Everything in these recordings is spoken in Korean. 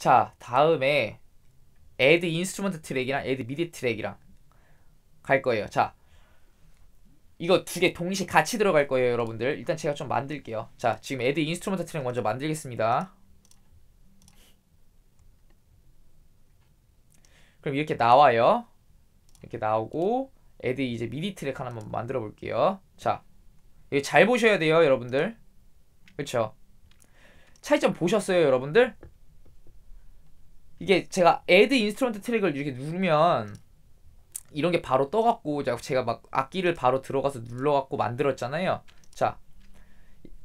자 다음에 add 인스트루먼트 트랙이랑 add 미디 트랙이랑 갈 거예요 자 이거 두 개 동시에 같이 들어갈 거예요 여러분들 일단 제가 좀 만들게요 자 지금 add 인스트루먼트 트랙 먼저 만들겠습니다 그럼 이렇게 나와요 이렇게 나오고 add 이제 미디 트랙 하나만 만들어 볼게요 자 여기 잘 보셔야 돼요 여러분들 그쵸 차이점 보셨어요 여러분들 이게 제가 애드 인스트루먼트 트랙을 이렇게 누르면 이런 게 바로 떠갖고 제가 막 악기를 바로 들어가서 눌러갖고 만들었잖아요. 자,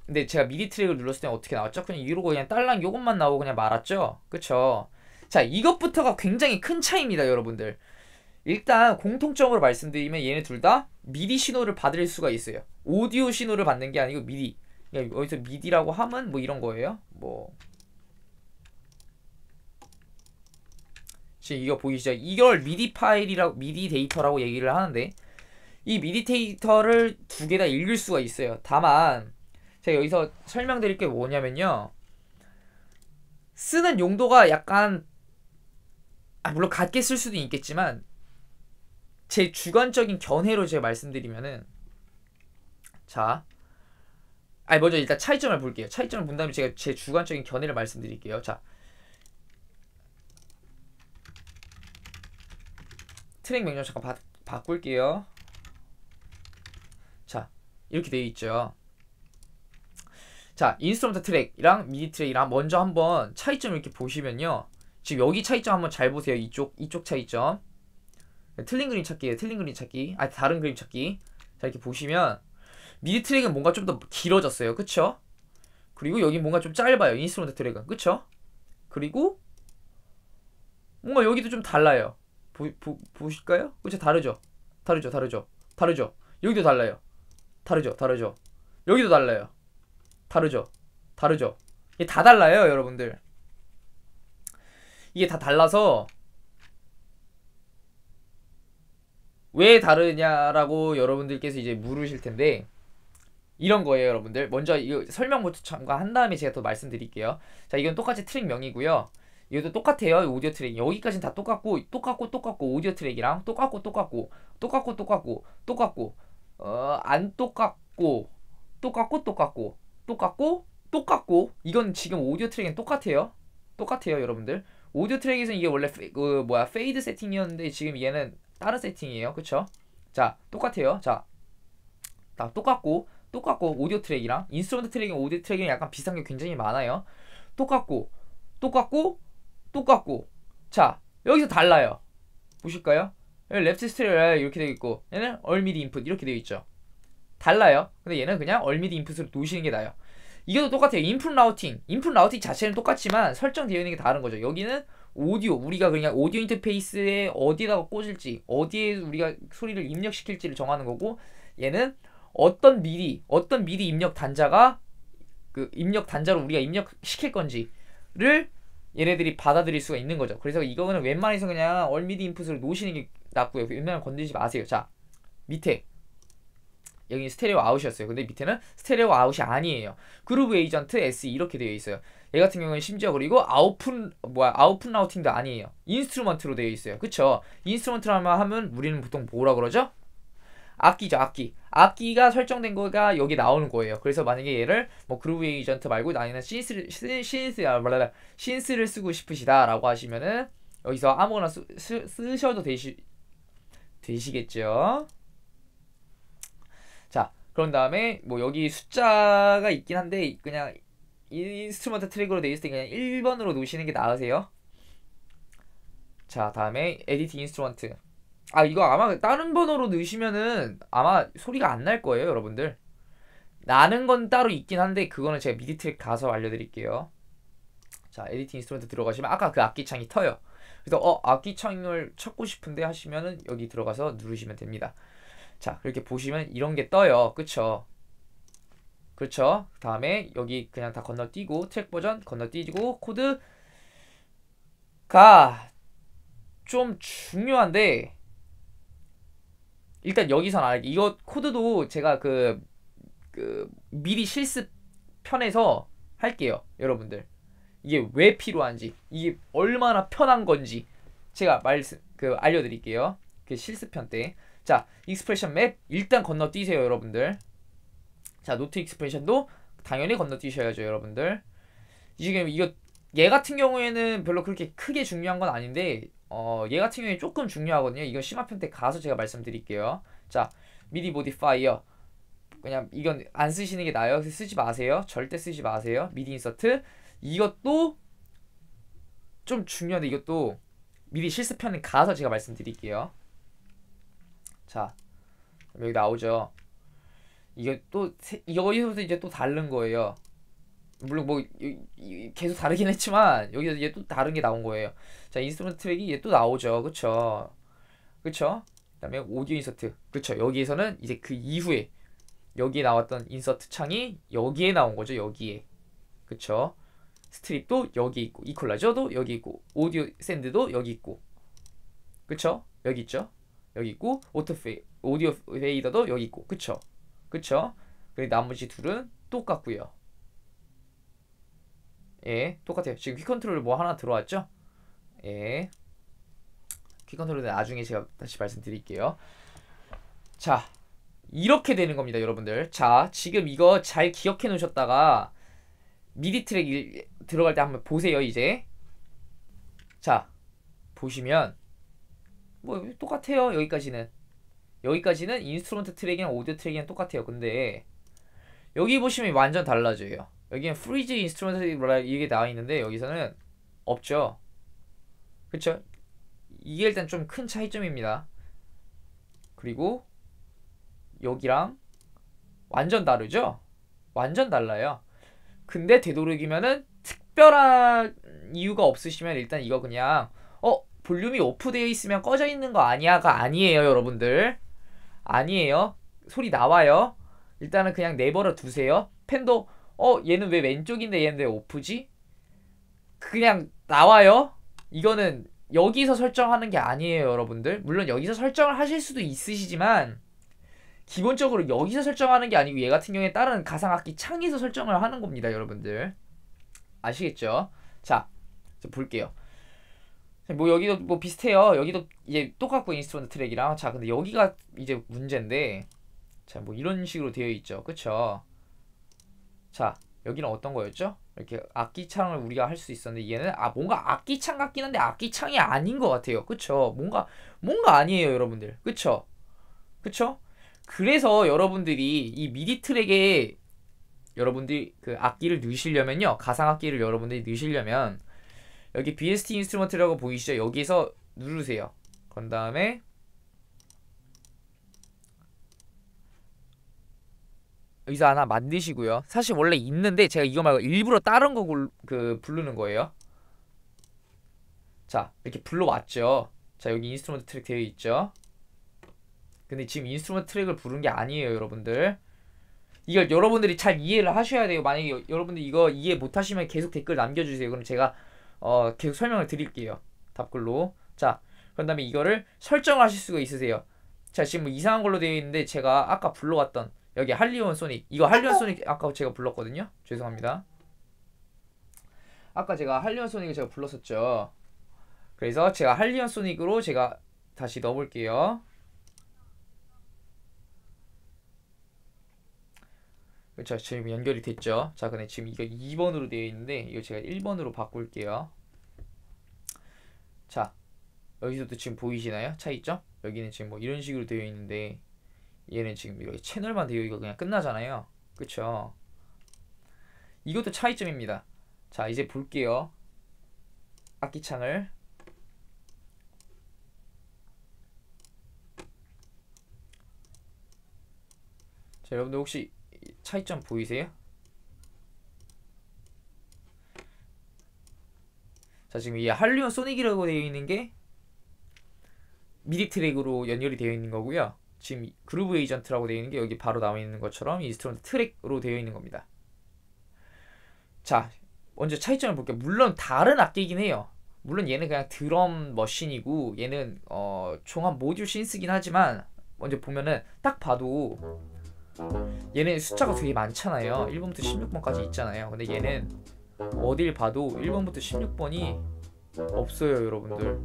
근데 제가 미디 트랙을 눌렀을 때 어떻게 나왔죠? 그냥 이러고 그냥 딸랑 요것만 나오고 그냥 말았죠. 그쵸? 자, 이것부터가 굉장히 큰 차이입니다, 여러분들. 일단 공통점으로 말씀드리면 얘네 둘 다 미디 신호를 받을 수가 있어요. 오디오 신호를 받는 게 아니고 미디. 그러니까 여기서 미디라고 하면 뭐 이런 거예요. 뭐 지금 이거 보이시죠? 이걸 미디 파일이라고 미디 데이터라고 얘기를 하는데 이 미디 데이터를 두 개 다 읽을 수가 있어요. 다만 제가 여기서 설명드릴 게 뭐냐면요. 쓰는 용도가 약간 아 물론 같게 쓸 수도 있겠지만 제 주관적인 견해로 제가 말씀드리면은 자 아니 먼저 일단 차이점을 볼게요. 차이점을 본 다음에 제가 제 주관적인 견해를 말씀드릴게요. 자, 트랙 명령 잠깐 바, 바꿀게요. 자, 이렇게 되어 있죠. 자, 인스트루먼트 트랙이랑 미디 트랙이랑 먼저 한번 차이점 을 이렇게 보시면요. 지금 여기 차이점 한번 잘 보세요. 이쪽 이쪽 차이점. 틀린 그림 찾기예요. 틀린 그림 찾기. 아, 다른 그림 찾기. 자, 이렇게 보시면 미디 트랙은 뭔가 좀 더 길어졌어요. 그쵸? 그리고 여기 뭔가 좀 짧아요. 인스트루먼트 트랙은. 그쵸? 그리고 뭔가 여기도 좀 달라요. 보, 보, 보실까요? 그쵸 어, 다르죠 다르죠 다르죠 다르죠 여기도 달라요 다르죠 다르죠 여기도 달라요 다르죠 다르죠 이게 다 달라요 여러분들 이게 다 달라서 왜 다르냐라고 여러분들께서 이제 물으실 텐데 이런 거예요 여러분들 먼저 이 설명부터 잠깐 한 다음에 제가 더 말씀드릴게요 자 이건 똑같이 트릭명이고요 얘도 똑같아요. 오디오 트랙. 여기까지는 다 똑같고 똑같고 똑같고 오디오 트랙이랑 똑같고 똑같고 똑같고 똑같고 똑같고 어, 안 똑같고 똑같고 똑같고 똑같고 똑같고 이건 지금 오디오 트랙은 똑같아요. 똑같아요, 여러분들. 오디오 트랙에서 는 이게 원래 페, 그 뭐야 페이드 세팅이었는데 지금 얘는 다른 세팅이에요. 그쵸? 자, 똑같아요. 자, 다 똑같고 똑같고 오디오 트랙이랑 인스트루먼트 트랙이랑 오디오 트랙이랑 약간 비슷한 게 굉장히 많아요. 똑같고 똑같고 똑같고 자 여기서 달라요 보실까요? 랩트 스트레일 이렇게 되어 있고 얘는 얼미디 인풋 이렇게 되어 있죠 달라요 근데 얘는 그냥 얼미디 인풋으로 놓으시는 게 나아요 이게 도 똑같아요 인풋 라우팅 인풋 라우팅 자체는 똑같지만 설정되어 있는 게 다른 거죠 여기는 오디오 우리가 그냥 오디오 인터페이스에 어디에다가 꽂을지 어디에 우리가 소리를 입력시킬지를 정하는 거고 얘는 어떤 미리 어떤 미리 입력 단자가 그 입력 단자로 우리가 입력시킬 건지를 얘네들이 받아들일 수가 있는 거죠. 그래서 이거는 웬만해서 그냥 얼미디 인풋을 놓으시는 게 낫고요. 웬만하면 건드리지 마세요. 자, 밑에 여기 스테레오 아웃이었어요. 근데 밑에는 스테레오 아웃이 아니에요. 그룹 에이전트 SE 이렇게 되어 있어요. 얘 같은 경우는 심지어 그리고 아웃풋 뭐야 아웃풋 라우팅도 아니에요. 인스트루먼트로 되어 있어요. 그쵸? 인스트루먼트라면 하면 우리는 보통 뭐라 그러죠? 악기죠 악기 악기가 설정된 거가 여기 나오는 거예요 그래서 만약에 얘를 뭐 그루브 에이전트 말고 나는 신스를 신스 아 말라 신스를 쓰고 싶으시다 라고 하시면은 여기서 아무거나 쓰, 쓰, 셔도 되시 되시겠죠 자 그런 다음에 뭐 여기 숫자가 있긴 한데 그냥 인스트루먼트 트랙으로 되어 있을 때 그냥 1번으로 놓으시는 게 나으세요 자 다음에 에디트 인스트루먼트 아 이거 아마 다른 번호로 넣으시면은 아마 소리가 안 날 거예요 여러분들 나는 건 따로 있긴 한데 그거는 제가 미디 트랙 가서 알려드릴게요 자 에디팅 인스트루먼트 들어가시면 아까 그 악기창이 터요 그래서 어 악기창을 찾고 싶은데 하시면은 여기 들어가서 누르시면 됩니다 자 이렇게 보시면 이런 게 떠요 그쵸 그렇죠 그 다음에 여기 그냥 다 건너뛰고 트랙 버전 건너뛰고 코드가 좀 중요한데 일단 여기선 알 아, 이거 코드도 제가 그, 그 미리 실습 편에서 할게요 여러분들 이게 왜 필요한지 이게 얼마나 편한 건지 제가 말씀 그 알려드릴게요 그 실습편 때 자 익스프레션 맵 일단 건너뛰세요 여러분들 자 노트 익스프레션도 당연히 건너뛰셔야죠 여러분들 지금 이거 얘 같은 경우에는 별로 그렇게 크게 중요한 건 아닌데 어, 얘 같은 경우에 조금 중요하거든요. 이건 심화평 때 가서 제가 말씀드릴게요. 자, 미디 모디파이어. 그냥 이건 안 쓰시는 게 나아요. 쓰지 마세요. 절대 쓰지 마세요. 미디 인서트. 이것도 좀 중요한데 이것도 미리 실습편에 가서 제가 말씀드릴게요. 자, 여기 나오죠. 이것도여기에서도 이제 또 다른 거예요. 물론 뭐 계속 다르긴 했지만 여기서 얘또 다른 게 나온 거예요. 자 인스트루먼트 트랙이 얘 또 나오죠, 그렇죠? 그렇죠? 그다음에 오디오 인서트, 그렇죠? 여기에서는 이제 그 이후에 여기에 나왔던 인서트 창이 여기에 나온 거죠, 여기에, 그렇죠? 스트립도 여기 있고 이퀄라저도 여기 있고 오디오 샌드도 여기 있고, 그렇죠? 여기 있죠? 여기 있고 오토 페이 오디오 페이더도 여기 있고, 그렇죠? 그렇죠? 그리고 나머지 둘은 똑같고요. 예, 똑같아요. 지금 퀵컨트롤 뭐 하나 들어왔죠? 예. 퀵컨트롤은 나중에 제가 다시 말씀드릴게요. 자, 이렇게 되는 겁니다, 여러분들. 자, 지금 이거 잘 기억해 놓으셨다가 미디 트랙 일, 들어갈 때 한번 보세요, 이제. 자, 보시면 뭐 똑같아요, 여기까지는. 여기까지는 인스트루먼트 트랙이랑 오디오 트랙이랑 똑같아요. 근데 여기 보시면 완전 달라져요. 여기는 프리즈 인스트루먼트 이게 나와 있는데 여기서는 없죠. 그쵸 이게 일단 좀 큰 차이점입니다. 그리고 여기랑 완전 다르죠? 완전 달라요. 근데 되도록이면은 특별한 이유가 없으시면 일단 이거 그냥 어 볼륨이 오프되어 있으면 꺼져 있는 거 아니야가 아니에요 여러분들 아니에요 소리 나와요 일단은 그냥 내버려 두세요 팬도 어 얘는 왜 왼쪽인데 얘는 왜 오프지? 그냥 나와요. 이거는 여기서 설정하는 게 아니에요 여러분들. 물론 여기서 설정을 하실 수도 있으시지만 기본적으로 여기서 설정하는 게 아니고 얘 같은 경우에 다른 가상악기 창에서 설정을 하는 겁니다 여러분들. 아시겠죠? 자, 볼게요. 뭐 여기도 뭐 비슷해요. 여기도 이제 똑같고 인스트루먼트 트랙이랑 자 근데 여기가 이제 문제인데 자뭐 이런 식으로 되어 있죠. 그쵸? 자 여기는 어떤 거였죠? 이렇게 악기창을 우리가 할 수 있었는데 얘는 아 뭔가 악기창 같긴 한데 악기창이 아닌 것 같아요. 그쵸? 뭔가 뭔가 아니에요 여러분들. 그쵸? 그쵸? 그래서 여러분들이 이 미디 트랙에 여러분들이 그 악기를 넣으시려면요 가상 악기를 여러분들이 넣으시려면 여기 BST 인스트루먼트라고 보이시죠? 여기서 누르세요. 그런 다음에 의자 하나 만드시고요. 사실 원래 있는데 제가 이거 말고 일부러 다른 거 굴, 그, 부르는 거예요. 자, 이렇게 불러왔죠. 자, 여기 인스트루먼트 트랙 되어 있죠. 근데 지금 인스트루먼트 트랙을 부른 게 아니에요, 여러분들. 이걸 여러분들이 잘 이해를 하셔야 돼요. 만약에 여, 여러분들이 이거 이해 못 하시면 계속 댓글 남겨주세요. 그럼 제가 어, 계속 설명을 드릴게요. 답글로. 자, 그런 다음에 이거를 설정하실 수가 있으세요. 자, 지금 뭐 이상한 걸로 되어 있는데 제가 아까 불러왔던 여기 할리온 소닉 이거 할리온 소닉 아까 제가 불렀거든요 죄송합니다 아까 제가 할리온 소닉을 제가 불렀었죠 그래서 제가 할리온 소닉으로 제가 다시 넣어볼게요 그렇죠 지금 연결이 됐죠 자 근데 지금 이거 2번으로 되어 있는데 이거 제가 1번으로 바꿀게요 자 여기서도 지금 보이시나요 차이죠 여기는 지금 뭐 이런 식으로 되어 있는데 얘는 지금 이렇 채널만 되어 이거 그냥 끝나잖아요. 그쵸? 이것도 차이점입니다. 자, 이제 볼게요. 악기창을. 자, 여러분들 혹시 차이점 보이세요? 자, 지금 이 할리온 소닉이라고 되어 있는 게 미디 트랙으로 연결이 되어 있는 거고요. 지금 그루브 에이전트라고 되어 있는 게 여기 바로 나와 있는 것처럼 인스트루먼트 트랙으로 되어 있는 겁니다. 자, 먼저 차이점을 볼게요. 물론 다른 악기긴 이 해요. 물론 얘는 그냥 드럼 머신이고 얘는 어, 종합 모듈 신스긴 하지만 먼저 보면은 딱 봐도 얘는 숫자가 되게 많잖아요. 1번부터 16번까지 있잖아요. 근데 얘는 어딜 봐도 1번부터 16번이 없어요, 여러분들.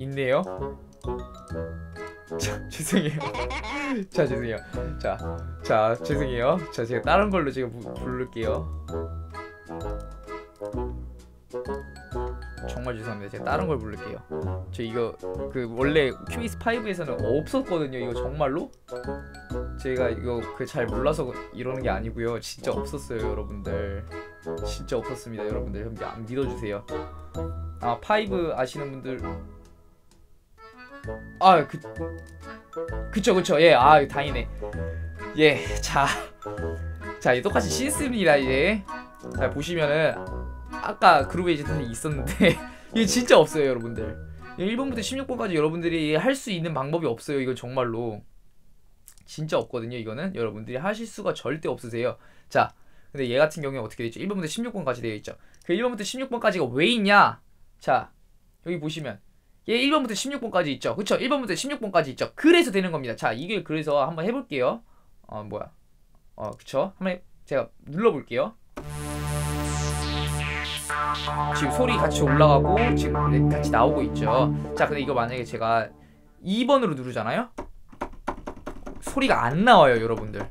있네요 자 죄송해요 자 죄송해요 자, 자 죄송해요 자 제가 다른 걸로 제가 부, 부를게요 정말 죄송합니다 제가 다른 걸 부를게요 저 이거 그 원래 QS5에서는 없었거든요 이거 정말로 제가 이거 그 잘 몰라서 이러는 게 아니고요 진짜 없었어요 여러분들 진짜 없었습니다 여러분들 안 믿어주세요 아파 아시는 분들 아, 그, 그쵸, 그쵸. 예, 아, 다행이네. 예, 자. 자, 이제 똑같이 신스입니다, 이제. 자, 보시면은, 아까 그룹에 이제 있었는데, 이게 진짜 없어요, 여러분들. 1번부터 16번까지 여러분들이 할 수 있는 방법이 없어요, 이건 정말로. 진짜 없거든요, 이거는. 여러분들이 하실 수가 절대 없으세요. 자, 근데 얘 같은 경우에 어떻게 되죠? 1번부터 16번까지 되어 있죠. 그 1번부터 16번까지가 왜 있냐? 자, 여기 보시면 얘 예, 1번부터 16번까지 있죠. 그쵸? 1번부터 16번까지 있죠. 그래서 되는 겁니다. 자, 이게 그래서 한번 해볼게요. 어, 뭐야. 어, 그쵸? 한번 제가 눌러볼게요. 지금 소리 같이 올라가고 지금 네, 같이 나오고 있죠. 자, 근데 이거 만약에 제가 2번으로 누르잖아요? 소리가 안 나와요, 여러분들.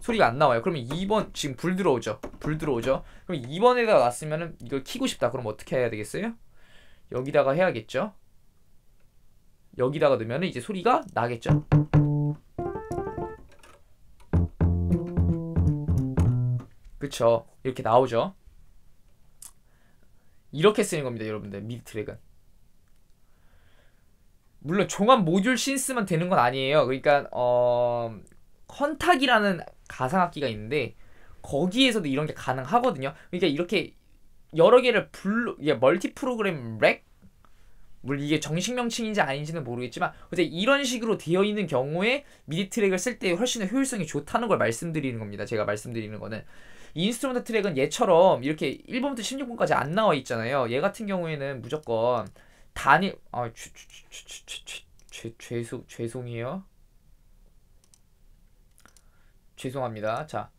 소리가 안 나와요. 그러면 2번 지금 불 들어오죠. 불 들어오죠. 그럼 2번에다 놨으면 이걸 키고 싶다. 그럼 어떻게 해야 되겠어요? 여기다가 해야겠죠. 여기다가 넣으면 이제 소리가 나겠죠. 그쵸 이렇게 나오죠. 이렇게 쓰는 겁니다, 여러분들. 미드 트랙은. 물론 종합 모듈 신스만 되는 건 아니에요. 그러니까 어 컨탁이라는 가상악기가 있는데 거기에서도 이런 게 가능하거든요. 그러니까 이렇게 여러 개를 불러 멀티 프로그램 렉 물론 이게 정식 명칭인지 아닌지는 모르겠지만 어쨌 이런 식으로 되어 있는 경우에 미디 트랙을 쓸 때 훨씬 더 효율성이 좋다는 걸 말씀드리는 겁니다. 제가 말씀드리는 거는 인스트루먼트 트랙은 얘처럼 이렇게 1번부터 16번까지 안 나와 있잖아요. 얘 같은 경우에는 무조건 단일 아 죄, 죄송 죄송해요. 죄송합니다. 자.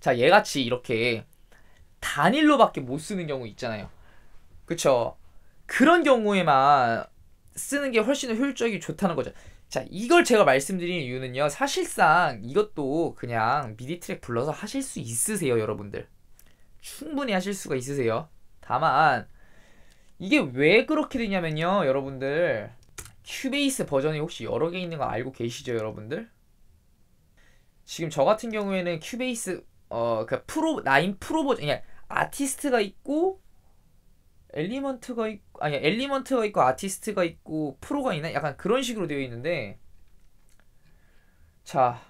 자, 얘같이 이렇게 단일로밖에 못 쓰는 경우 있잖아요. 그쵸? 그런 경우에만 쓰는 게 훨씬 효율적이 좋다는 거죠. 자, 이걸 제가 말씀드린 이유는요. 사실상 이것도 그냥 미디 트랙 불러서 하실 수 있으세요, 여러분들. 충분히 하실 수가 있으세요. 다만 이게 왜 그렇게 되냐면요, 여러분들. 큐베이스 버전이 혹시 여러 개 있는 거 알고 계시죠, 여러분들? 지금 저 같은 경우에는 큐베이스 어그 그러니까 프로 나인 프로 버전 그냥 아티스트가 있고 엘리먼트가 있고 아니 엘리먼트가 있고 아티스트가 있고 프로가 있나 약간 그런 식으로 되어 있는데 자저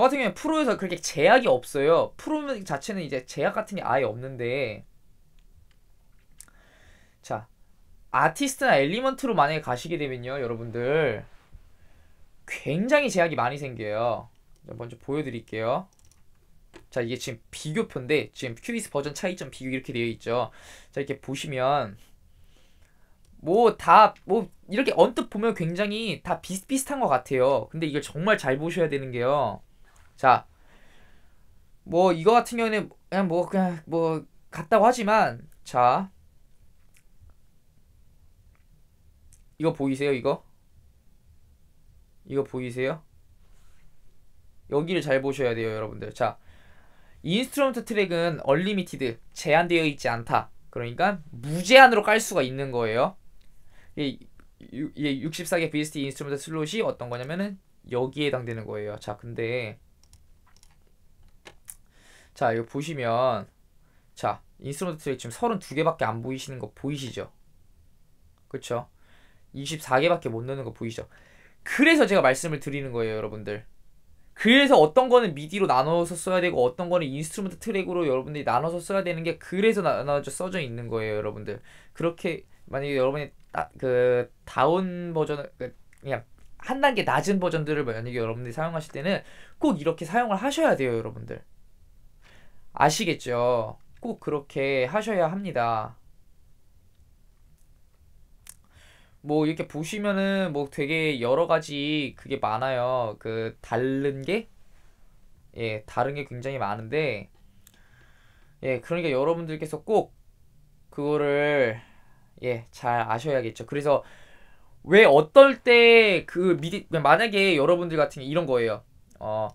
같은 경우에 프로에서 그렇게 제약이 없어요 프로 자체는 이제 제약 같은 게 아예 없는데 자 아티스트나 엘리먼트로 만약에 가시게 되면요 여러분들 굉장히 제약이 많이 생겨요 먼저 보여드릴게요 자 이게 지금 비교표인데 지금 큐이스 버전 차이점 비교 이렇게 되어 있죠. 자 이렇게 보시면 뭐 다뭐 뭐 이렇게 언뜻 보면 굉장히 다 비슷비슷한 것 같아요. 근데 이걸 정말 잘 보셔야 되는 게요. 자 뭐 이거 같은 경우에는 그냥 뭐 그냥 뭐 같다고 하지만 자 이거 보이세요 이거 이거 보이세요? 여기를 잘 보셔야 돼요 여러분들 자 인스트루먼트 트랙은 얼리미티드 제한되어 있지 않다. 그러니까 무제한으로 깔 수가 있는 거예요. 이, 이 64개 BST 인스트루먼트 슬롯이 어떤 거냐면은 여기에 해당되는 거예요. 자, 근데 자, 이거 보시면 자, 인스트루먼트 트랙 지금 32개밖에 안 보이시는 거 보이시죠? 그쵸 24개밖에 못 넣는 거 보이죠? 그래서 제가 말씀을 드리는 거예요, 여러분들. 그래서 어떤 거는 미디로 나눠서 써야 되고 어떤 거는 인스트루먼트 트랙으로 여러분들이 나눠서 써야 되는 게 그래서 나눠져 써져 있는 거예요, 여러분들. 그렇게 만약에 여러분이 따, 그 다운 버전 그 그냥 한 단계 낮은 버전들을 만약에 여러분들이 사용하실 때는 꼭 이렇게 사용을 하셔야 돼요, 여러분들. 아시겠죠? 꼭 그렇게 하셔야 합니다. 뭐 이렇게 보시면은 뭐 되게 여러 가지 그게 많아요. 그 다른 게 예, 다른 게 굉장히 많은데 예, 그러니까 여러분들께서 꼭 그거를 예, 잘 아셔야겠죠. 그래서 왜 어떨 때 그 미디 만약에 여러분들 같은 게 이런 거예요. 어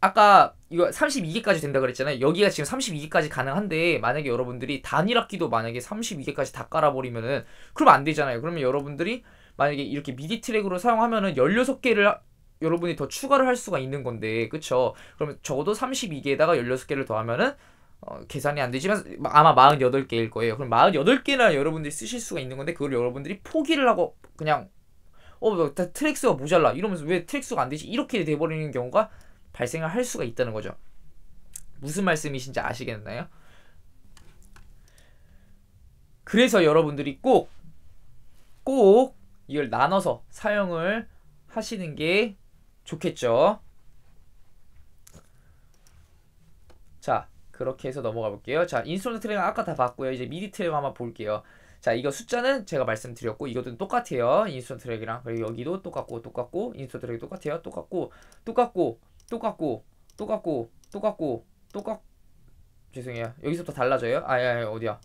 아까 이거 32개까지 된다 그랬잖아요. 여기가 지금 32개까지 가능한데 만약에 여러분들이 단일 학기도 만약에 32개까지 다 깔아버리면은 그럼안 되잖아요. 그러면 여러분들이 만약에 이렇게 미디 트랙으로 사용하면은 16개를 여러분이 더 추가를 할 수가 있는 건데 그쵸? 그러면 적어도 32개에다가 16개를 더하면은 어, 계산이 안 되지만 아마 48개일 거예요. 그럼 48개나 여러분들이 쓰실 수가 있는 건데 그걸 여러분들이 포기를 하고 그냥 어, 뭐 트랙스가 모자라 이러면서 왜트랙스가안 되지? 이렇게 돼버리는 경우가 발생을 할 수가 있다는 거죠. 무슨 말씀이신지 아시겠나요? 그래서 여러분들이 꼭, 꼭 이걸 나눠서 사용을 하시는 게 좋겠죠. 자, 그렇게 해서 넘어가 볼게요. 자, 인스트루트 트랙은 아까 다 봤고요. 이제 미디 트랙 한번 볼게요. 자, 이거 숫자는 제가 말씀드렸고 이것도 똑같아요. 인스턴트 트랙이랑 그리고 여기도 똑같고 똑같고 인스턴트 트랙이 똑같아요. 똑같고 똑같고 똑같고 똑같고 똑같고 똑같 죄송해요 여기서부터 달라져요? 아니 아니 어디야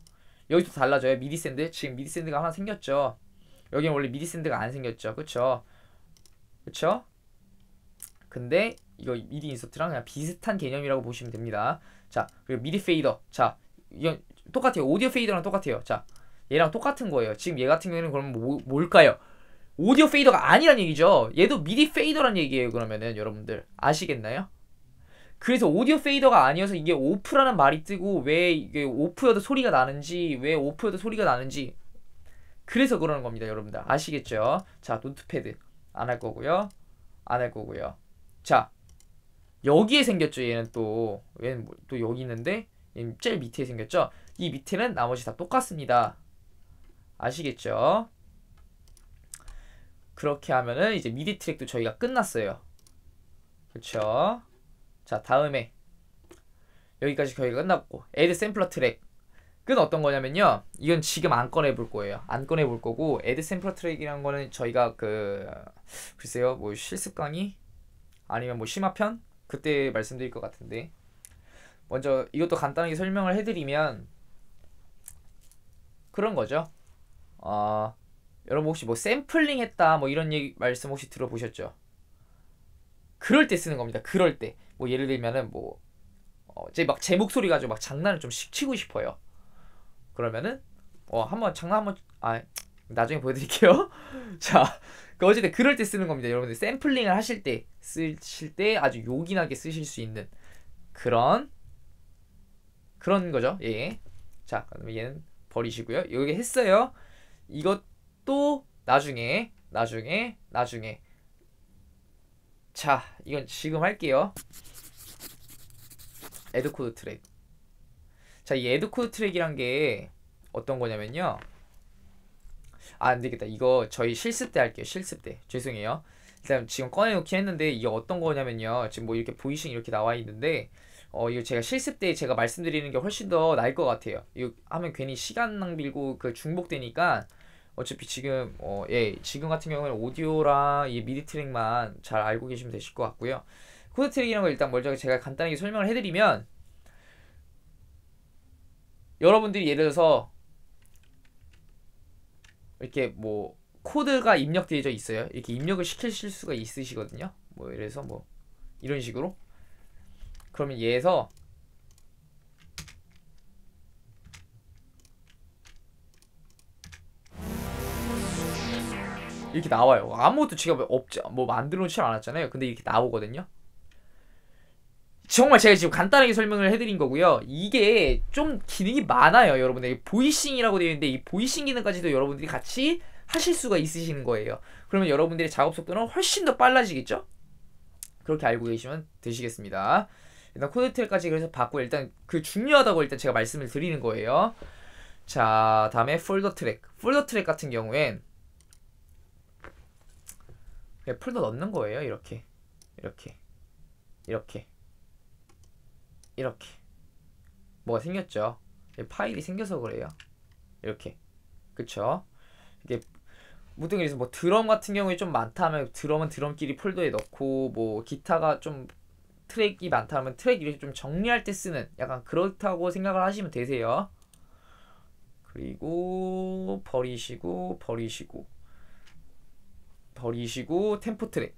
여기서부터 달라져요 미디 샌드 지금 미디 샌드가 하나 생겼죠 여기는 원래 미디 샌드가 안 생겼죠 그쵸 그쵸 근데 이거 미디 인서트랑 그냥 비슷한 개념이라고 보시면 됩니다 자 그리고 미디 페이더 자 이건 똑같아요 오디오 페이더랑 똑같아요 자 얘랑 똑같은 거예요 지금 얘 같은 경우에는 그럼 뭐, 뭘까요 오디오 페이더가 아니란 얘기죠. 얘도 미디 페이더란 얘기예요. 그러면은 여러분들 아시겠나요? 그래서 오디오 페이더가 아니어서 이게 오프라는 말이 뜨고 왜 이게 오프여도 소리가 나는지 왜 오프여도 소리가 나는지 그래서 그러는 겁니다. 여러분들 아시겠죠? 자 노트패드 안 할 거고요. 안 할 거고요. 자 여기에 생겼죠. 얘는 또 얘는 뭐, 또 여기 있는데 얘는 제일 밑에 생겼죠. 이 밑에는 나머지 다 똑같습니다. 아시겠죠? 그렇게 하면은 이제 미디 트랙도 저희가 끝났어요. 그렇죠? 자, 다음에 여기까지 저희가 끝났고 애드 샘플러 트랙 은 어떤 거냐면요. 이건 지금 안 꺼내 볼 거예요. 안 꺼내 볼 거고 애드 샘플러 트랙이라는 거는 저희가 그 글쎄요. 뭐 실습 강의 아니면 뭐 심화편 그때 말씀드릴 것 같은데 먼저 이것도 간단하게 설명을 해드리면 그런 거죠. 어, 여러분 혹시 뭐 샘플링 했다 뭐 이런 얘기 말씀 혹시 들어보셨죠? 그럴 때 쓰는 겁니다. 그럴 때. 뭐 예를 들면은 뭐 제막 어, 제 목소리 가지고 막 장난을 좀 치고 싶어요. 그러면은 어 한번 장난 한번 아 나중에 보여드릴게요. 자, 그 어쨌든 그럴 때 쓰는 겁니다. 여러분들 샘플링을 하실 때 쓰실 때 아주 요긴하게 쓰실 수 있는 그런 그런 거죠. 예. 자, 그러면 얘는 버리시고요. 여기 했어요. 이것 또 나중에 나중에 나중에 자 이건 지금 할게요 에드코드 트랙 자이 에드코드 트랙이란 게 어떤 거냐면요 아 안되겠다 이거 저희 실습 때 할게요 실습 때 죄송해요 일단 지금 꺼내놓긴 했는데 이게 어떤 거냐면요 지금 뭐 이렇게 보이싱 이렇게 나와 있는데 어 이거 제가 실습 때 제가 말씀드리는 게 훨씬 더 나을 것 같아요 이거 하면 괜히 시간 낭비고 그 중복되니까 어차피 지금 어, 예 지금 같은 경우는 에 오디오랑 이 미디 트랙만 잘 알고 계시면 되실 것 같고요. 코드 트랙이라는 걸 일단 먼저 제가 간단하게 설명을 해드리면 여러분들이 예를 들어서 이렇게 뭐 코드가 입력되어 있어요. 이렇게 입력을 시킬 수가 있으시거든요. 뭐이래서뭐 뭐 이런 식으로 그러면 얘에서 이렇게 나와요. 아무것도 제가 뭐 없지, 뭐 만들어 놓지 않았잖아요. 근데 이렇게 나오거든요. 정말 제가 지금 간단하게 설명을 해드린 거고요. 이게 좀 기능이 많아요, 여러분들. 보이싱이라고 되어 있는데 이 보이싱 기능까지도 여러분들이 같이 하실 수가 있으시는 거예요. 그러면 여러분들의 작업 속도는 훨씬 더 빨라지겠죠? 그렇게 알고 계시면 되시겠습니다. 일단 코드텔까지 그래서 받고 일단 그 중요하다고 일단 제가 말씀을 드리는 거예요. 자, 다음에 폴더 트랙. 폴더 트랙 같은 경우엔 그냥 예, 도 넣는 거예요. 이렇게. 이렇게. 이렇게. 이렇게. 뭐가 생겼죠? 예, 파일이 생겨서 그래요. 이렇게. 그쵸? 이게 무등 그래서 뭐 드럼 같은 경우에 좀 많다면 드럼은 드럼끼리 폴더에 넣고 뭐 기타가 좀 트랙이 많다면 트랙 이렇게 좀 정리할 때 쓰는 약간 그렇다고 생각을 하시면 되세요. 그리고 버리시고 버리시고 버리시고 템포 트랙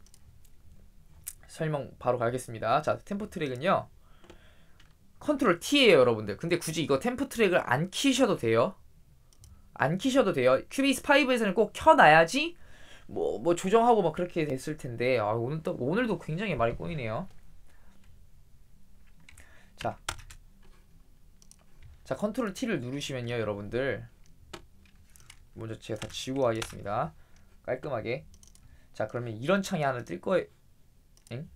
설명 바로 가겠습니다. 자, 템포 트랙은요. 컨트롤 T예요, 여러분들. 근데 굳이 이거 템포 트랙을 안 키셔도 돼요. 안 키셔도 돼요. 큐비스 5에서는 꼭 켜놔야지 뭐뭐 뭐 조정하고 막 그렇게 됐을 텐데 아, 오늘 또 오늘도 굉장히 많이 꼬이네요. 자, 자 컨트롤 T를 누르시면요, 여러분들 먼저 제가 다 지우고 하겠습니다. 깔끔하게 자 그러면 이런 창이 하나 뜰 거예요. 응?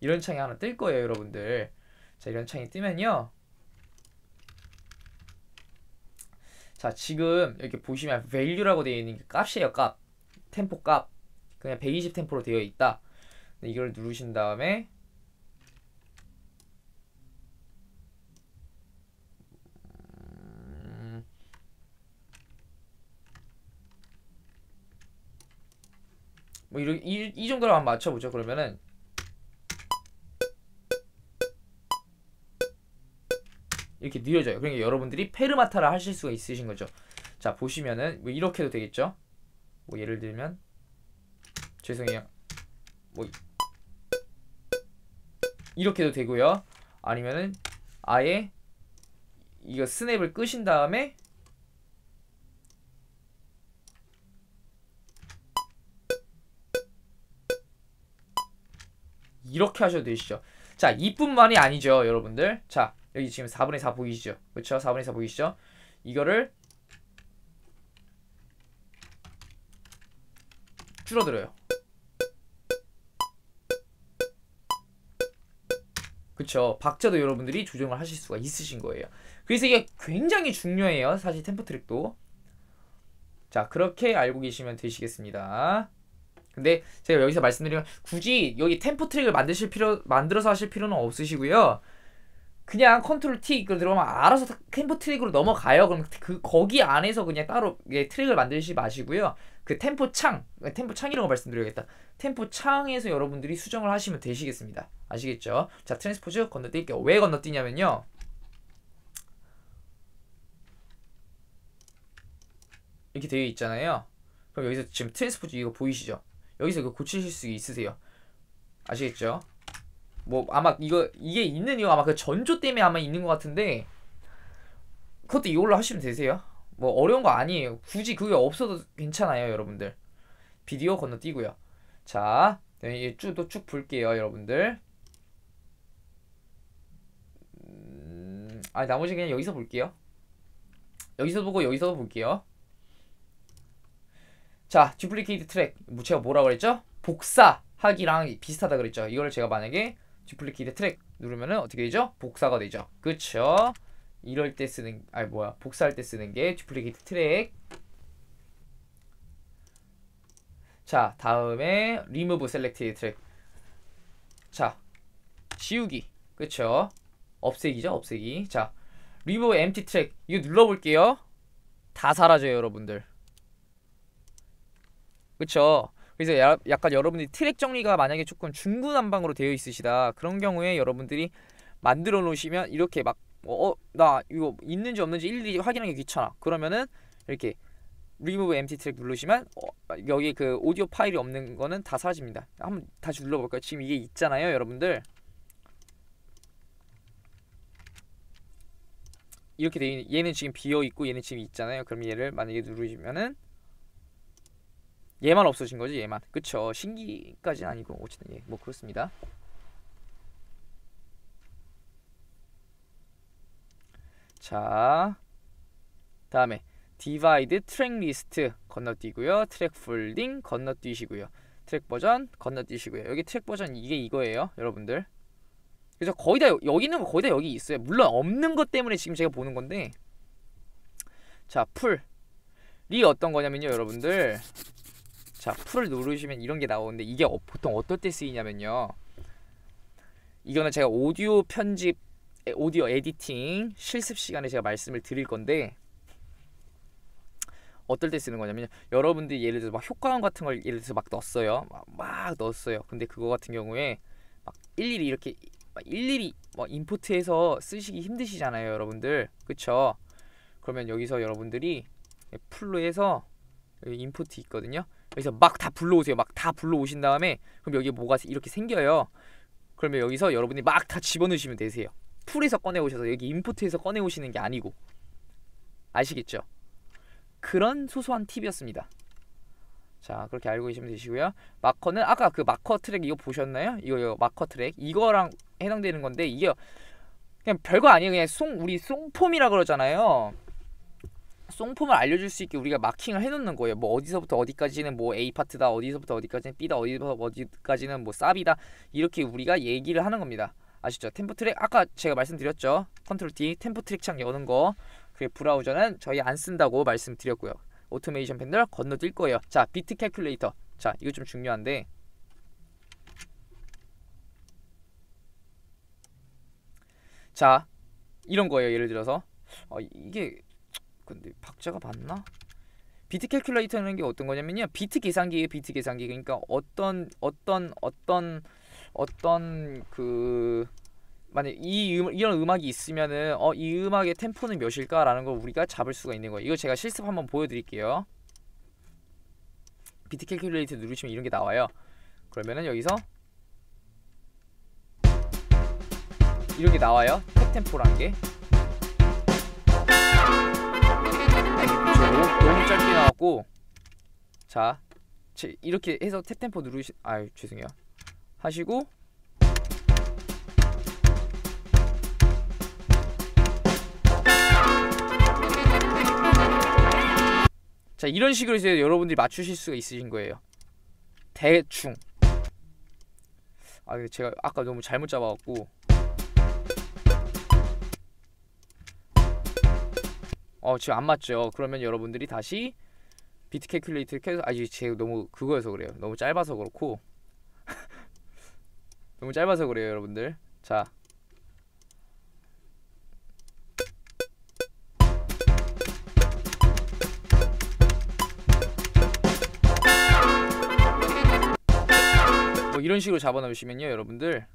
이런 창이 하나 뜰 거예요, 여러분들. 자 이런 창이 뜨면요. 자 지금 이렇게 보시면 value라고 되어 있는 게 값이에요, 값. 템포 값. 그냥 120 템포로 되어 있다. 이걸 누르신 다음에 뭐 이런 이, 이 정도로 한번 맞춰보죠. 그러면은 이렇게 느려져요. 그러니까 여러분들이 페르마타를 하실 수가 있으신 거죠. 자 보시면은 뭐 이렇게 도 되겠죠. 뭐 예를 들면 죄송해요. 뭐 이렇게 도 되고요. 아니면은 아예 이거 스냅을 끄신 다음에 이렇게 하셔도 되시죠. 자, 이뿐만이 아니죠, 여러분들. 자, 여기 지금 4분의 4 보이시죠? 그렇죠? 4분의 4 보이시죠? 이거를 줄어들어요. 그쵸 박자도 여러분들이 조정을 하실 수가 있으신 거예요 그래서 이게 굉장히 중요해요 사실 템포 트랙도 자 그렇게 알고 계시면 되시겠습니다 근데 제가 여기서 말씀드리면 굳이 여기 템포 트릭을 만드실 필요 만들어서 하실 필요는 없으시고요. 그냥 컨트롤 T 이걸 들어가면 알아서 템포 트릭으로 넘어가요. 그럼 그, 그 거기 안에서 그냥 따로 예, 트릭을 만들지 마시고요. 그 템포 창, 템포 창이라고 말씀드려야겠다. 템포 창에서 여러분들이 수정을 하시면 되시겠습니다. 아시겠죠? 자, 트랜스포즈 건너뛸게요. 왜 건너뛰냐면요. 이렇게 되어 있잖아요. 그럼 여기서 지금 트랜스포즈 이거 보이시죠? 여기서 이거 고치실 수 있으세요. 아시겠죠? 뭐 아마 이거 이게 있는 이유 아마 그 전조 때문에 아마 있는 것 같은데 그것도 이걸로 하시면 되세요. 뭐 어려운 거 아니에요. 굳이 그게 없어도 괜찮아요, 여러분들. 비디오 건너뛰고요. 자, 네, 이게 쭉또 쭉 볼게요, 여러분들. 음, 아 나머지 그냥 여기서 볼게요. 여기서 보고 여기서 볼게요. 자, d 플리케이트 트랙. 뭐 제가 뭐라 그랬죠? 복사하기랑 비슷하다 그랬죠. 이걸 제가 만약에 d 플리케이트 트랙 누르면 어떻게 되죠? 복사가 되죠. 그쵸? 이럴 때 쓰는 아니 뭐야? 복사할 때 쓰는 게 d 플리케이트 트랙. 자, 다음에 리무브 셀렉 e s 트랙. 자, 지우기. 그쵸? 없애기죠? 없애기. 자, 리무브 엠티 트랙. 이거 눌러볼게요. 다 사라져요, 여러분들. 그렇죠. 그래서 야, 약간 여러분들이 트랙 정리가 만약에 조금 중구난방으로 되어 있으시다 그런 경우에 여러분들이 만들어 놓으시면 이렇게 막어나 어, 이거 있는지 없는지 일일이 확인하기 귀찮아 그러면은 이렇게 리무브 엠티 트랙 누르시면 어, 여기 그 오디오 파일이 없는 거는 다 사라집니다 한번 다시 눌러볼까요 지금 이게 있잖아요 여러분들 이렇게 되어 있는 얘는 지금 비어 있고 얘는 지금 있잖아요 그럼 얘를 만약에 누르시면은 얘만 없어진 거지 얘만 그쵸 신기까지는 아니고 어쨌든 예, 뭐 그렇습니다 자 다음에 디바이드 트랙 리스트 건너뛰고요 트랙 폴딩 건너뛰시고요 트랙 버전 건너뛰시고요 여기 트랙 버전 이게 이거예요 여러분들 그래서 거의 다 여기 있는 거 거의 다 여기 있어요 물론 없는 것 때문에 지금 제가 보는 건데 자풀 리 어떤 거냐면요 여러분들 자, 풀을 누르시면 이런 게 나오는데 이게 어, 보통 어떨 때 쓰이냐면요. 이거는 제가 오디오 편집, 오디오 에디팅 실습 시간에 제가 말씀을 드릴 건데 어떨 때 쓰는 거냐면 여러분들이 예를 들어서 막 효과음 같은 걸 예를 들어서 막 넣었어요. 막, 막 넣었어요. 근데 그거 같은 경우에 막 일일이 이렇게 막 일일이 뭐 임포트해서 쓰시기 힘드시잖아요, 여러분들. 그쵸 그러면 여기서 여러분들이 풀로 해서 여기 임포트 있거든요. 여기서 막 다 불러오세요. 막 다 불러오신 다음에 그럼 여기 뭐가 이렇게 생겨요. 그러면 여기서 여러분이 막 다 집어넣으시면 되세요. 풀에서 꺼내오셔서 여기 인포트에서 꺼내오시는 게 아니고 아시겠죠? 그런 소소한 팁이었습니다. 자 그렇게 알고 계시면 되시고요. 마커는 아까 그 마커 트랙 이거 보셨나요? 이거, 이거 마커 트랙 이거랑 해당되는 건데 이게 그냥 별거 아니에요. 그냥 송 우리 송폼이라 그러잖아요. 송폼을 알려줄 수 있게 우리가 마킹을 해놓는 거예요. 뭐 어디서부터 어디까지는 뭐 A 파트다, 어디서부터 어디까지는 B다, 어디서부터 어디까지는 뭐 쌉이다 이렇게 우리가 얘기를 하는 겁니다. 아시죠? 템포 트랙 아까 제가 말씀드렸죠. 컨트롤 D 템포 트랙 창 여는 거. 그 브라우저는 저희 안 쓴다고 말씀드렸고요. 오토메이션 팬들 건너뛸 거예요. 자 비트 캘큘레이터. 자 이거 좀 중요한데. 자 이런 거예요. 예를 들어서 어, 이게 근데 박자가 맞나? 비트 캘큘레이터라는 게 어떤 거냐면요. 비트 계산기예요. 비트 계산기. 그러니까 어떤 어떤 어떤 어떤 그 만약 이 음, 이런 음악이 있으면은 어 이 음악의 템포는 몇일까라는 걸 우리가 잡을 수가 있는 거예요. 이거 제가 실습 한번 보여드릴게요. 비트 캘큘레이터 누르시면 이런 게 나와요. 그러면은 여기서 이런 게 나와요. 탭템포라는 게. 너무 짧게 나왔고 자 이렇게 해서 탭템포 누르시 아유 죄송해요 하시고 자 이런 식으로 이제 여러분들이 맞추실 수가 있으신 거예요 대충 아 제가 아까 너무 잘못 잡아갖고 어 지금 안 맞죠 그러면 여러분들이 다시 비트 캐큘레이터를 계속 아니 제 너무 그거여서 그래요 너무 짧아서 그렇고 너무 짧아서 그래요 여러분들 자뭐 이런 식으로 잡아놓으시면요 여러분들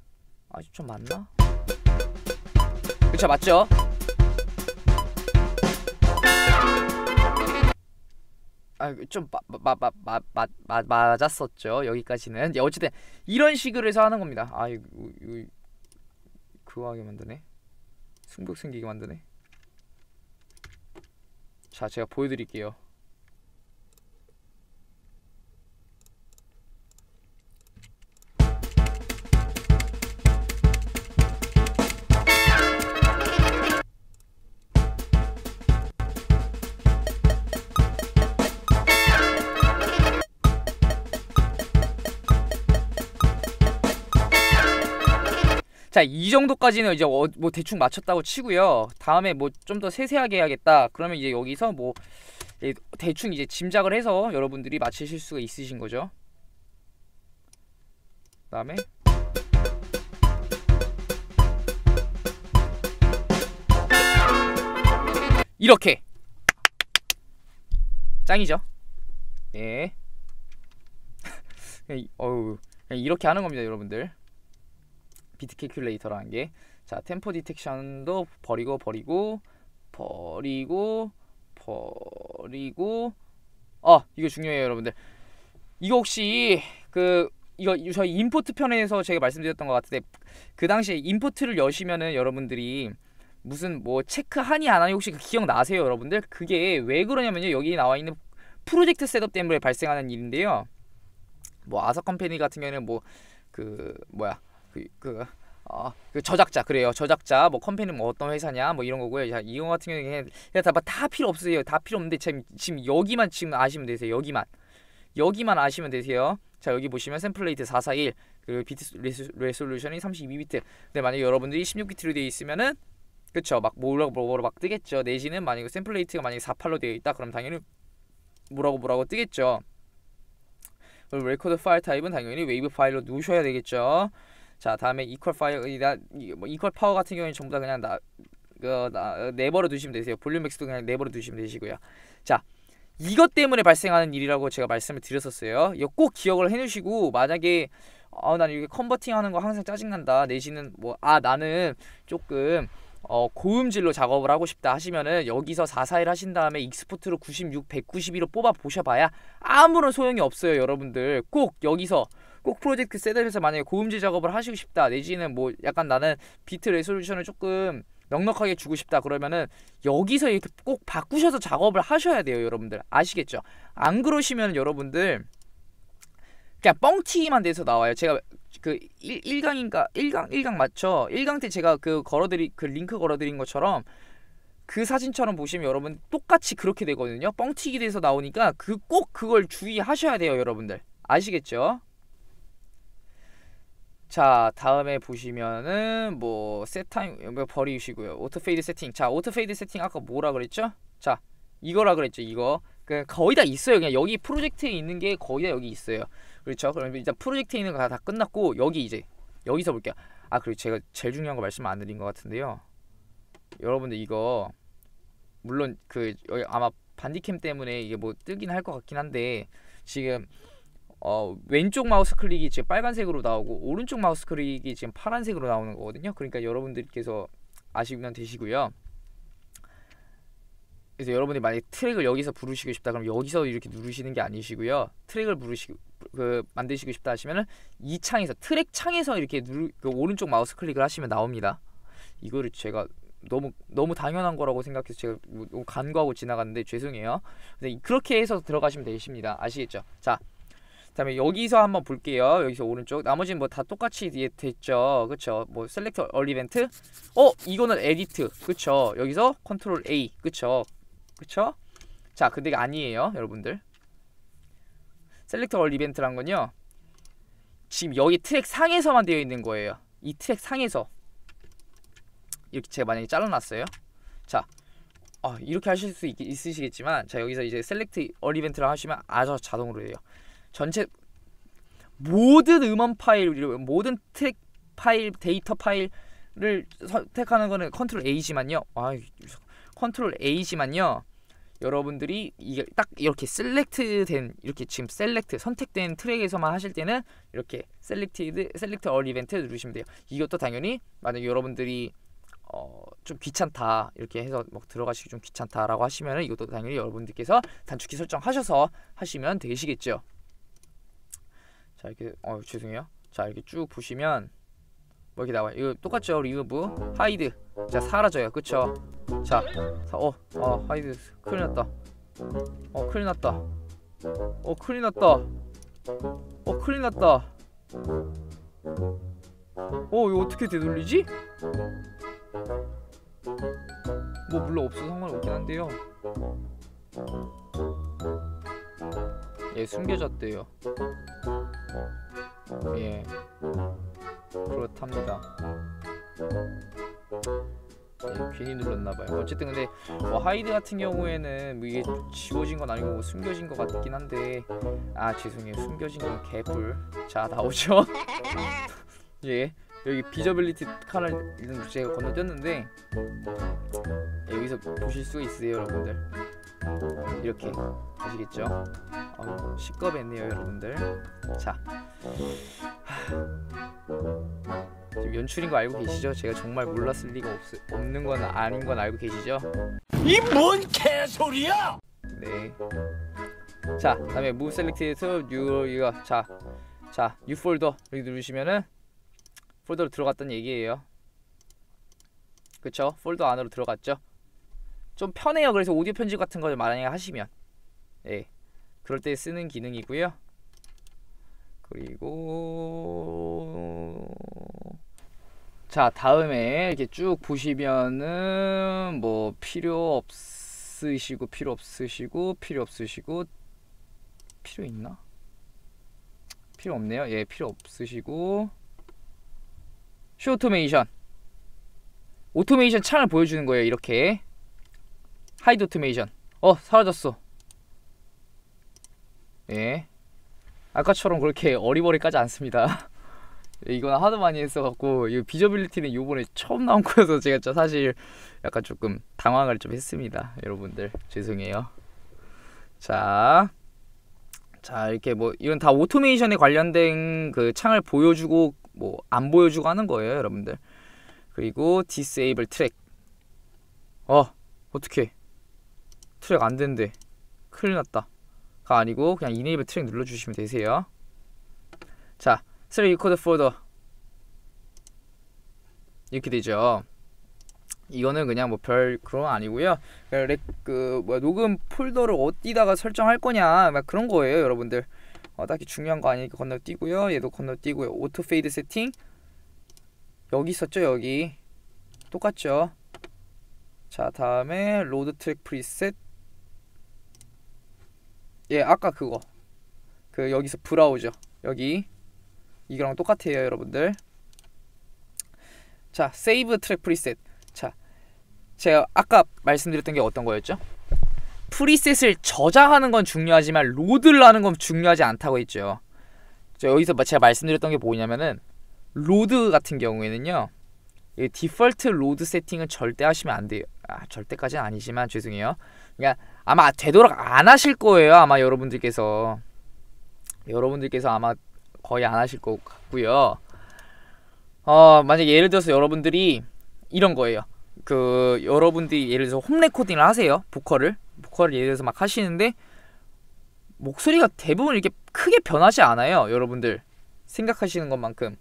아직 좀 맞나? 그쵸 맞죠? 아좀 맞았었죠. 여기까지는 이 예, 어쨌든 이런 식으로 해서 하는 겁니다. 아이 그거 하게 만드네. 승벽 생기게 만드네. 자 제가 보여드릴게요. 자, 이 정도까지는 이제 어, 뭐 대충 맞췄다고 치고요. 다음에 뭐 좀 더 세세하게 해야겠다. 그러면 이제 여기서 뭐 대충 이제 짐작을 해서 여러분들이 맞히실 수가 있으신 거죠. 그다음에 이렇게 짱이죠. 예. 어우 이렇게 하는 겁니다, 여러분들. 비트 캘큘레이터라는 게 자, 템포 디텍션도 버리고 버리고 버리고 버리고 아, 이거 중요해요, 여러분들. 이거 혹시 그 이거 저희 임포트 편에서 제가 말씀드렸던 것 같은데 그 당시에 임포트를 여시면은 여러분들이 무슨 뭐 체크하니 안 하니 혹시 그 기억나세요 여러분들? 그게 왜 그러냐면요 여기 나와 있는 프로젝트 셋업 때문에 발생하는 일인데요 뭐아서 컴퍼니 같은 경우에는 뭐 그 뭐야 그, 그, 어, 그 저작자 그래요 저작자 뭐 컴퍼니 뭐 어떤 회사냐 뭐 이런 거고요 자, 이거 같은 경우에 그냥 다, 다 필요 없으세요 다 필요 없는데 지금, 지금 여기만 지금 아시면 되세요 여기만 여기만 아시면 되세요 자 여기 보시면 샘플레이트 441 그리고 비트 레소, 레솔루션이 32비트 근데 만약 여러분들이 16비트로 되어 있으면은 그쵸 막 뭐라고 뭐, 뭐라고 막 뜨겠죠 내지는 만약에 샘플레이트가 만약에 48로 되어 있다 그럼 당연히 뭐라고 뭐라고 뜨겠죠 그리고 레코드 파일 타입은 당연히 웨이브 파일로 누셔야 되겠죠 자 다음에 equal 이다뭐 e q u a 같은 경우는 에 전부 다 그냥 나, 그, 나 내버려 두시면 되세요. 볼륨 맥스도 그냥 내버려 두시면 되시고요. 자 이것 때문에 발생하는 일이라고 제가 말씀을 드렸었어요. 이거 꼭 기억을 해주시고 만약에 아난 이게 컨버팅 하는 거 항상 짜증난다 내지는 뭐아 나는 조금 어, 고음질로 작업을 하고 싶다 하시면은 여기서 441 하신 다음에 익스포트로 96, 192로 뽑아 보셔봐야 아무런 소용이 없어요 여러분들 꼭 여기서 꼭 프로젝트 셋업에서 그 만약에 고음질 작업을 하시고 싶다 내지는 뭐 약간 나는 비트 레솔루션을 조금 넉넉하게 주고 싶다 그러면은 여기서 이렇게 꼭 바꾸셔서 작업을 하셔야 돼요 여러분들 아시겠죠 안 그러시면 여러분들 그냥 뻥튀기만 돼서 나와요 제가 그 1, 강인가1강1강 맞죠 1강때 제가 그 걸어드린 그 링크 걸어드린 것처럼 그 사진처럼 보시면 여러분 똑같이 그렇게 되거든요 뻥튀기 돼서 나오니까 그 꼭 그걸 주의하셔야 돼요 여러분들 아시겠죠 자 다음에 보시면은 뭐세타 이거 버리시고요 오토페이드 세팅 자 오토페이드 세팅 아까 뭐라 그랬죠 자 이거라 그랬죠 이거 그 거의 다 있어요 그냥 여기 프로젝트에 있는 게 거의 다 여기 있어요 그렇죠 그럼 일단 프로젝트에 있는 거 다 끝났고 여기 이제 여기서 볼게요 아 그리고 제가 제일 중요한 거 말씀 안 드린 것 같은데요 여러분들 이거 물론 그 여기 아마 반디캠 때문에 이게 뭐 뜨긴 할 것 같긴 한데 지금 어, 왼쪽 마우스 클릭이 지금 빨간색으로 나오고 오른쪽 마우스 클릭이 지금 파란색으로 나오는 거거든요. 그러니까 여러분들께서 아시면 되시고요. 그래서 여러분이 만약 트랙을 여기서 부르시고 싶다 그럼 여기서 이렇게 누르시는 게 아니시고요. 트랙을 부르시고 그 만드시고 싶다 하시면은 이 창에서 트랙 창에서 이렇게 누르 그 오른쪽 마우스 클릭을 하시면 나옵니다. 이거를 제가 너무 너무 당연한 거라고 생각해서 제가 뭐, 너무 간과하고 지나갔는데 죄송해요. 근데 그렇게 해서 들어가시면 되십니다. 아시겠죠? 자, 다음에 여기서 한번 볼게요. 여기서 오른쪽. 나머지는 뭐 다 똑같이 이해 됐죠. 그쵸. 뭐 셀렉터 얼리벤트. 어, 이거는 에디트. 그쵸. 여기서 컨트롤 A. 그쵸. 그쵸. 자, 근데 이게 아니에요. 여러분들. 셀렉터 얼리벤트란 건요. 지금 여기 트랙 상에서만 되어 있는 거예요. 이 트랙 상에서. 이렇게 제가 만약에 잘라놨어요. 자, 아, 이렇게 하실 수 있, 으시겠지만자 여기서 이제 셀렉트 얼 이벤트를 하시면 아저 자동으로 돼요. 전체 모든 음원 파일, 모든 트랙 파일, 데이터 파일을 선택하는 거는 컨트롤 A지만요. 아, 컨트롤 A지만요. 여러분들이 이게 딱 이렇게 셀렉트된 이렇게 지금 셀렉트 선택된 트랙에서만 하실 때는 이렇게 셀렉티드 셀렉트 얼 이벤트 누르시면 돼요. 이것도 당연히 만약 여러분들이 어, 좀 귀찮다 이렇게 해서 막 들어가시기 좀 귀찮다라고 하시면은 이것도 당연히 여러분들께서 단축키 설정하셔서 하시면 되시겠죠. 자 이렇게 어 죄송해요 자 이렇게 쭉 보시면 뭐 이렇게 나와요 이거 똑같죠 리무브 뭐? 하이드 자 사라져요 그쵸 자어어 어, 하이드 큰일 났다 어 큰일 났다 어 큰일 났다 어 큰일 났다 어 이거 어떻게 되돌리지? 뭐 물론 없어 상관없긴 한데요 얘 숨겨졌대요 예 그렇답니다 네, 괜히 눌렀나봐요 어쨌든 근데 어, 하이드 같은 경우에는 뭐 이게 지워진 건 아니고 숨겨진 것 같긴 한데 아 죄송해요 숨겨진 건 개뿔 자 나오죠 예 여기 비저빌리티 칼을 제가 건너뛰었는데 여기서 보실 수 있어요 여러분들 이렇게 아시겠죠? 어, 시겁했네요 여러분들 자 하... 지금 연출인 거 알고 계시죠? 제가 정말 몰랐을 리가 없, 없는 건 아닌 건 알고 계시죠? 이 뭔 개소리야! 네. 자, 다음에 move select에서 new 이거 자, 자 new folder 여기 누르시면은 폴더로 들어갔다는 얘기예요. 그쵸? 폴더 안으로 들어갔죠? 좀 편해요. 그래서 오디오 편집 같은 걸 만약에 하시면 예. 그럴 때 쓰는 기능이고요. 그리고 자, 다음에 이렇게 쭉 보시면은 뭐 필요 없으시고 필요 없으시고 필요 없으시고 필요 있나? 필요 없네요. 예, 필요 없으시고 쇼토메이션 오토메이션 창을 보여주는 거예요. 이렇게 하이드 오토메이션 어 사라졌어 예 아까처럼 그렇게 어리버리 까지 않습니다 예, 이건 하도 많이 했어갖고 이 비저빌리티는 요번에 처음 나온 거여서 제가 저 사실 약간 조금 당황을 좀 했습니다 여러분들 죄송해요 자, 자 이렇게 뭐이건다 오토메이션에 관련된 그 창을 보여주고 뭐 안 보여주고 하는 거예요 여러분들 그리고 디세이블 트랙 어 어떻게 트랙 안 된대. 큰일 났다. 가 아니고 그냥 이네이버 트랙 눌러주시면 되세요. 자, 트랙 리코드 폴더 이렇게 되죠. 이거는 그냥 뭐 별 그런 아니고요. 그뭐 그 녹음 폴더를 어디다가 설정할 거냐 막 그런 거예요, 여러분들. 어, 딱히 중요한 거 아니니까 건너뛰고요. 얘도 건너뛰고요. 오토 페이드 세팅 여기 있었죠, 여기 똑같죠. 자, 다음에 로드 트랙 프리셋 예 아까 그거 그 여기서 브라우저 여기 이거랑 똑같아요 여러분들 자 세이브 트랙 프리셋 자 제가 아까 말씀드렸던 게 어떤 거였죠? 프리셋을 저장하는 건 중요하지만 로드를 하는 건 중요하지 않다고 했죠 자, 여기서 제가 말씀드렸던 게 뭐냐면은 로드 같은 경우에는요 이 디폴트 로드 세팅은 절대 하시면 안 돼요 아 절대까지는 아니지만 죄송해요 그러니까 아마 되도록 안 하실 거예요. 아마 여러분들께서 여러분들께서 아마 거의 안 하실 것 같고요. 어, 만약 예를 들어서 여러분들이 이런 거예요. 그 여러분들이 예를 들어서 홈 레코딩을 하세요. 보컬을 보컬을 예를 들어서 막 하시는데 목소리가 대부분 이렇게 크게 변하지 않아요. 여러분들 생각하시는 것만큼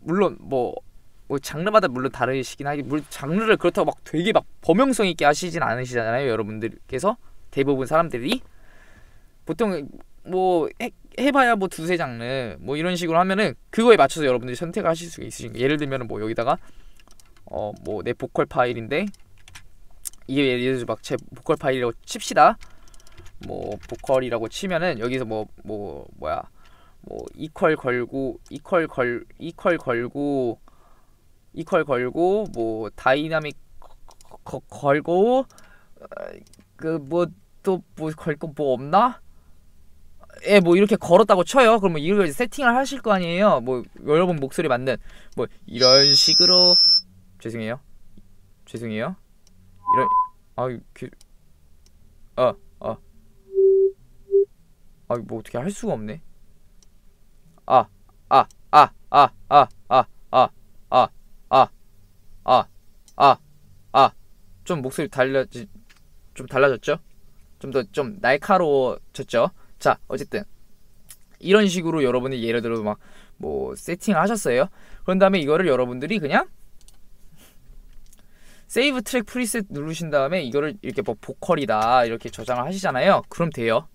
물론 뭐뭐 장르마다 물론 다르시긴 하지물 장르를 그렇다고 막 되게 막 범용성 있게 하시진 않으시잖아요 여러분들께서 대부분 사람들이 보통 뭐 해, 해봐야 뭐 두세 장르 뭐 이런 식으로 하면은 그거에 맞춰서 여러분들이 선택하실 수 있으신 거 예를 들면은 뭐 여기다가 어 뭐 내 보컬 파일인데 이게 예를 들어 서막제 보컬 파일이라고 칩시다 뭐 보컬이라고 치면은 여기서 뭐 뭐 뭐, 뭐야 뭐 이퀄 걸고 이퀄 걸 이퀄 걸고 이퀄 걸고 뭐 다이나믹 거, 걸고 그 뭐 또 뭐 걸고 뭐 없나? 예, 뭐 이렇게 걸었다고 쳐요. 그러면 뭐 이걸 세팅을 하실 거 아니에요. 뭐 여러분 목소리 맞는 뭐 이런 식으로 죄송해요. 죄송해요. 이런 아, 그 어, 어. 아, 뭐 어떻게 할 수가 없네. 아, 아, 아, 아, 아, 아, 아, 아, 아. 아, 아, 좀 목소리 달라지, 좀 달라졌죠? 좀 더 좀 날카로워졌죠? 자, 어쨌든. 이런 식으로 여러분이 예를 들어 막뭐 세팅을 하셨어요. 그런 다음에 이거를 여러분들이 그냥 세이브 트랙 프리셋 누르신 다음에 이거를 이렇게 뭐 보컬이다 이렇게 저장을 하시잖아요. 그럼 돼요.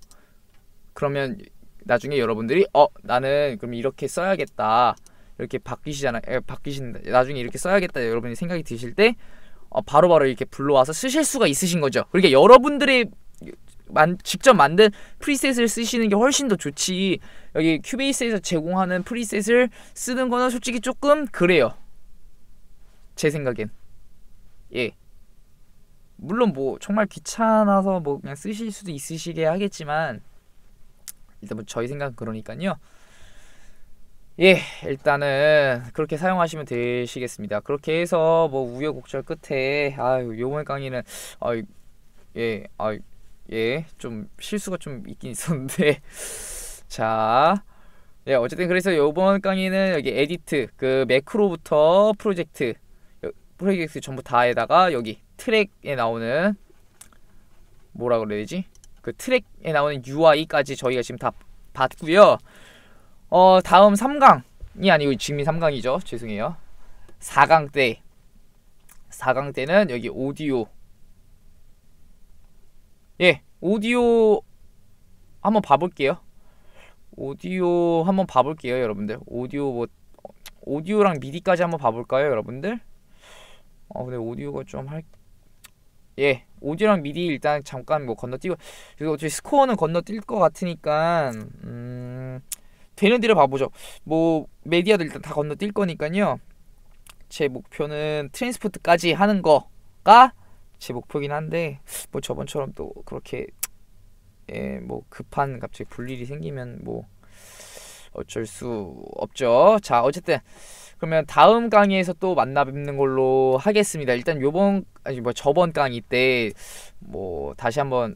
그러면 나중에 여러분들이 어 나는 그럼 이렇게 써야겠다 이렇게 바뀌시잖아요. 에, 바뀌신 나중에 이렇게 써야겠다 여러분이 생각이 드실 때 어, 바로바로 이렇게 불러와서 쓰실 수가 있으신 거죠. 그러니까 여러분들의 만, 직접 만든 프리셋을 쓰시는 게 훨씬 더 좋지 여기 큐베이스에서 제공하는 프리셋을 쓰는 거는 솔직히 조금 그래요 제 생각엔 예 물론 뭐 정말 귀찮아서 뭐 그냥 쓰실 수도 있으시게 하겠지만 일단 뭐 저희 생각은 그러니까요 예, 일단은 그렇게 사용하시면 되시겠습니다. 그렇게 해서 뭐 우여곡절 끝에 아유, 요번 강의는 아 예, 아 예, 좀 실수가 좀 있긴 있었는데 자, 예, 어쨌든 그래서 요번 강의는 여기 에디트 그 매크로부터 프로젝트 프로젝트 전부 다에다가 여기 트랙에 나오는 뭐라 그래야 되지? 그 트랙에 나오는 UI까지 저희가 지금 다 봤고요. 어 다음 3강이 아니고 지금이 3강이죠 죄송해요 4강 때 4강 때는 여기 오디오 예 오디오 한번 봐볼게요 오디오 한번 봐볼게요 여러분들 오디오 뭐 오디오랑 미디까지 한번 봐볼까요 여러분들 어 근데 오디오가 좀 할 예 오디오랑 미디 일단 잠깐 뭐 건너뛰고 그리고 어차피 스코어는 건너뛸 것 같으니까 음 되는 대로 봐보죠. 뭐 메디아도 일단 다 건너뛸 거니까요. 제 목표는 트랜스포트까지 하는 거가 제 목표긴 한데 뭐 저번처럼 또 그렇게 예, 뭐 급한 갑자기 불일이 생기면 뭐 어쩔 수 없죠. 자 어쨌든 그러면 다음 강의에서 또 만나 뵙는 걸로 하겠습니다. 일단 요번 아니 뭐 저번 강의 때 뭐 다시 한번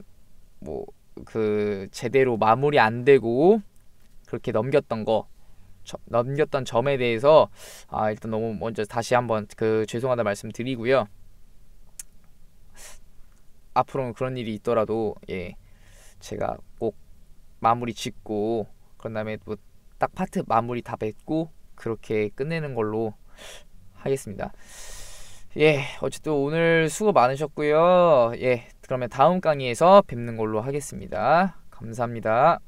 뭐 그 제대로 마무리 안 되고 그렇게 넘겼던 거 저, 넘겼던 점에 대해서 아 일단 너무 먼저 다시 한번 그 죄송하다 말씀드리고요. 앞으로는 그런 일이 있더라도 예 제가 꼭 마무리 짓고 그런 다음에 뭐 딱 파트 마무리 다 뱉고 그렇게 끝내는 걸로 하겠습니다. 예, 어쨌든 오늘 수고 많으셨고요. 예, 그러면 다음 강의에서 뵙는 걸로 하겠습니다. 감사합니다.